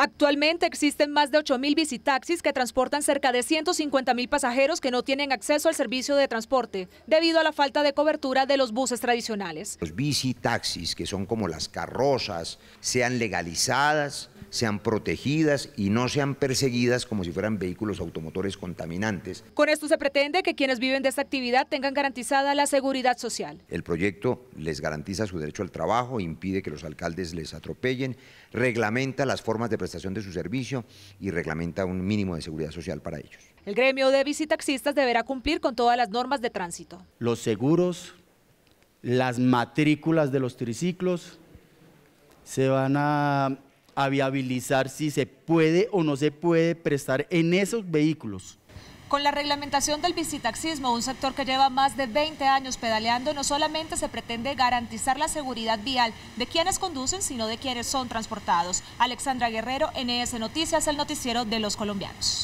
Actualmente existen más de 8.000 bicitaxis que transportan cerca de 150.000 pasajeros que no tienen acceso al servicio de transporte debido a la falta de cobertura de los buses tradicionales. Los bicitaxis, que son como las carrozas, sean legalizadas, sean protegidas y no sean perseguidas como si fueran vehículos automotores contaminantes. Con esto se pretende que quienes viven de esta actividad tengan garantizada la seguridad social. El proyecto les garantiza su derecho al trabajo, impide que los alcaldes les atropellen, reglamenta las formas de prestación de su servicio y reglamenta un mínimo de seguridad social para ellos. El gremio de taxistas deberá cumplir con todas las normas de tránsito. Los seguros, las matrículas de los triciclos se van a viabilizar si se puede o no se puede prestar en esos vehículos. Con la reglamentación del visitaxismo, un sector que lleva más de 20 años pedaleando, no solamente se pretende garantizar la seguridad vial de quienes conducen, sino de quienes son transportados. Alexandra Guerrero, NS Noticias, el noticiero de los colombianos.